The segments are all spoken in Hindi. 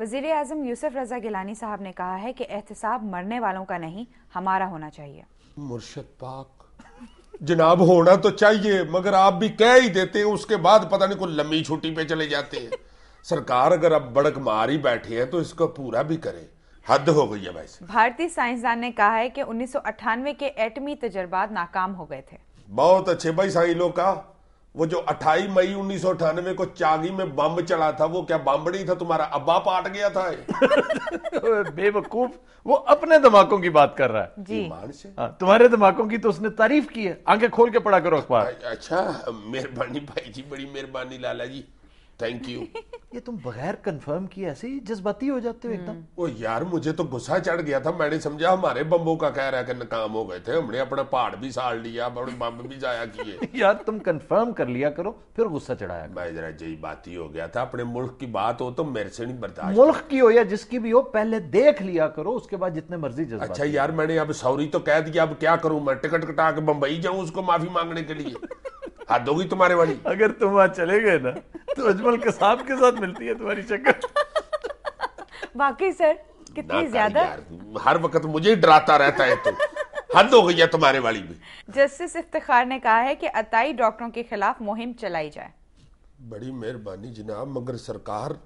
वजीर अजम यूसुफ रजा गिलानी साहब ने कहा है कि एहतसाब मरने वालों का नहीं हमारा होना चाहिए मुर्शद पाक जनाब होना तो चाहिए मगर आप भी कह ही देते हैं उसके बाद पता नहीं कोई लंबी छुट्टी पे चले जाते हैं सरकार अगर अब बड़क मार ही बैठे हैं तो इसको पूरा भी करे हद हो गई है वैसे भारतीय साइंसदान ने कहा है कि उन्नीस के एटमी तजर्बात नाकाम हो गए थे बहुत अच्छे भाई साई का वो जो 28 मई उन्नीस को चागी में बम चला था वो क्या बम्बड़ी था तुम्हारा अब्बा पाट गया था बेवकूफ वो अपने धमाकों की बात कर रहा है जी से हाँ, तुम्हारे धमाकों की तो उसने तारीफ की है आंखें खोल के पढ़ा करो अखबार अच्छा मेहरबानी भाई जी बड़ी मेहरबानी लाला जी थैंक यू ये तुम बगैर कंफर्म किए ऐसे ही जज्बाती हो जाते हो एकदम हम्म। ओ यार मुझे तो गुस्सा चढ़ गया था मैंने समझा हमारे बम्बो का कह रहा है कि नाकाम हो गए थे हमने अपना पहाड़ भी साड़ लिया बड़े बम भी जाया किए यार तुम कंफर्म कर लिया करो फिर गुस्सा चढ़ाया मैं जरा जी बात ही हो गया था अपने मुल्क की बात हो तो मेरे से नहीं बर्दाश्त मुल्क की हो या जिसकी भी हो पहले देख लिया करो उसके बाद जितने मर्जी जज्बा अच्छा यार मैंने अब सॉरी तो कह दिया अब क्या करूं मैं टिकट कटा के बम्बई जाऊं उसको माफी मांगने के लिए हाथ दोगी तुम्हारे वाली अगर तुम वहां चले गए ना तो अजमल के कसाब के साथ मिलती है तुम्हारी चक्कर बाकी सर कितनी ज्यादा हर वक्त मुझे डराता रहता है तू हद हो गई है तुम्हारे वाली भी जस्टिस इफ्तिखार ने कहा है कि अताई डॉक्टरों के खिलाफ मुहिम चलाई जाए बड़ी मेहरबानी जनाब मगर सरकार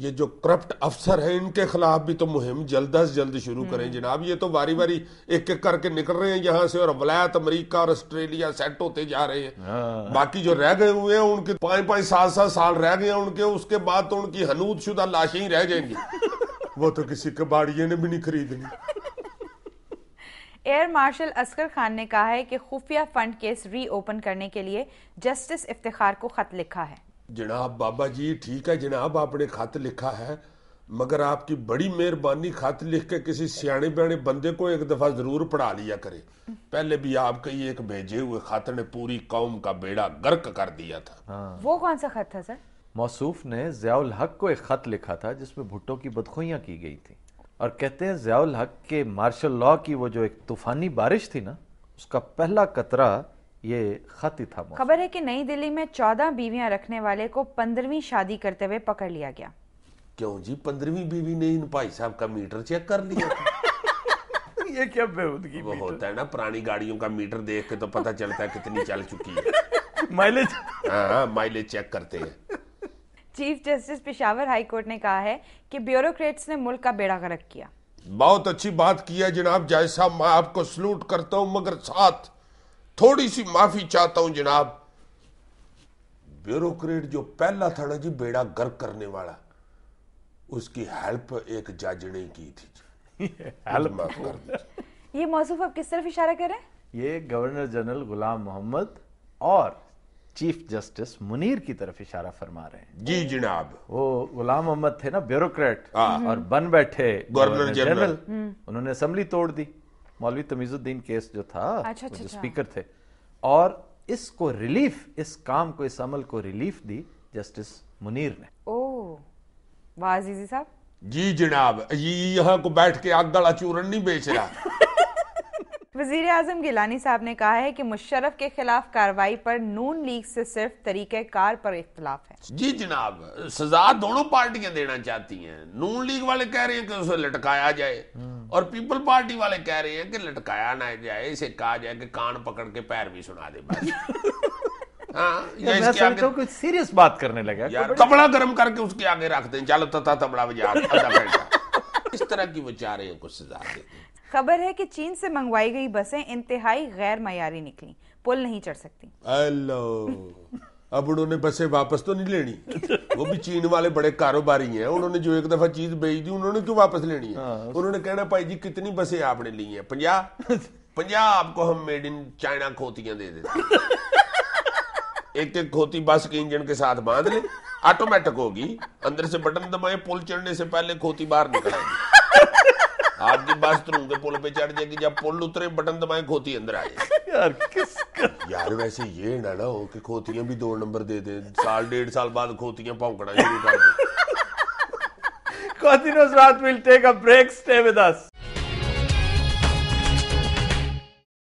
ये जो करप्ट अफसर है इनके खिलाफ भी तो मुहिम जल्द अज जल्द शुरू करें हम्म। जनाब ये तो बारी बारी एक एक करके निकल रहे हैं यहाँ से और वलायत अमरीका और ऑस्ट्रेलिया सेट होते जा रहे हैं हाँ। बाकी जो रह गए हुए हैं उनके पाँच पाँच सात सात साल रह गए हैं उनके उसके बाद तो उनकी हनूद शुदा लाशें ही रह जाएंगी वो तो किसी के बाड़िए ने भी नहीं खरीदनी एयर मार्शल असगर खान ने कहा है कि खुफिया फंड केस रीओपन करने के लिए जस्टिस इफ्तार को खत लिखा है जनाब बाबा जी ठीक है जनाब आपने खत लिखा है मगर आपकी बड़ी मेहरबानी खत लिख के किसी सियाने बयाने बंदे को एक दफा जरूर पढ़ा लिया करे पहले भी आपके ही एक भेजे हुए खत ने पूरी कौम का बेड़ा गर्क कर दिया था हाँ। वो कौन सा खत था सर मौसूफ ने जयाउल हक को एक खत लिखा था जिसमें भुट्टो की बदखोइयाँ की गई थी और कहते हैं जयाउल हक के मार्शल लॉ की वो जो एक तूफानी बारिश थी ना उसका पहला कतरा ये खती था खबर है कि नई दिल्ली में चौदह बीवियां रखने वाले को पंद्रहवीं शादी करते हुए पकड़ लिया गया क्यों जी पंद्रहवीं बीवी ने इन भाई साहब का मीटर चेक कर लिया ये क्या बेहूदगी वो होता है ना पुरानी गाड़ियों का मीटर देख के तो पता चलता है कितनी चल चुकी है माइलेज हाँ, हाँ माइलेज चेक करते हैं chief justice Peshawar high court ने कहा है कि ब्यूरोक्रेट्स ने मुल्क का बेड़ा गर्क किया बहुत अच्छी बात की है जनाब जैसा मैं आपको सलूट करता हूँ मगर साथ थोड़ी सी माफी चाहता हूं जनाब ब्यूरोक्रेट जो पहला था ना जी बेड़ा गर्क करने वाला उसकी हेल्प एक जज ने की थी हेल्प माफ कर ये मौसू आप किस तरफ इशारा कर रहे हैं ये गवर्नर जनरल गुलाम मोहम्मद और चीफ जस्टिस मुनीर की तरफ इशारा फरमा रहे हैं जी जनाब वो गुलाम मोहम्मद थे ना ब्यूरोक्रेट हाँ। और बन बैठे गवर्नर जनरल हम्म। उन्होंने असेंबली तोड़ दी मौलवी तमीजुद्दीन केस जो था अच्छा, अच्छा, जो स्पीकर अच्छा। थे और इसको रिलीफ इस काम को इस अमल को रिलीफ दी जस्टिस मुनीर ने ओ वाजीजी साहब जी जनाब ये यहाँ को बैठ के आग गला चूरन नहीं बेच रहा वजीर अजम गिलानी साहब ने कहा है कि मुशरफ के खिलाफ कार्रवाई पर नून लीग से सिर्फ तरीके कार पर इख्तलाफ है जी जनाब सजा दोनों पार्टियां देना चाहती हैं नून लीग वाले कह रहे हैं कि उसे लटकाया जाए और पीपल पार्टी वाले कह रहे हैं कि लटकाया ना जाए इसे कहा जाए कि कान पकड़ के पैर भी सुना दे बस हाँ, तो कुछ सीरियस बात करने लगे कपड़ा तबड़ा गर्म करके उसके आगे रख दें चलो तथा तबड़ा बजा इस तरह की बेचारे कुछ सजा देते खबर है कि चीन से मंगवाई गई बसें इंतहाई गैर मयारी निकली पुल नहीं चढ़ सकती हेलो अब उन्होंने बसें वापस तो नहीं लेनी वो भी चीन वाले बड़े कारोबारी हैं उन्होंने जो एक दफा चीज बेच दी उन्होंने क्यों वापस लेनी है हाँ। उन्होंने कहना भाई जी कितनी बसें आपने ली है पंजा पंजा आपको हम मेड इन चाइना खोतियां दे देते एक एक खोती बस के इंजन के साथ बांध ले ऑटोमेटिक होगी अंदर से बटन दबाए पुल चढ़ने से पहले खोती बाहर निकल आएगी आपकी बस तो के पुल पे चढ़ जाएगी जब पुल उतरे बटन दबाए खोती अंदर आए यार किस यार वैसे ये ना ना हो कि खोतियां भी दो नंबर दे दे साल डेढ़ साल बाद खोतियां पौकड़ा शुरू कर दे Continuous Rath will take a break. Stay with us.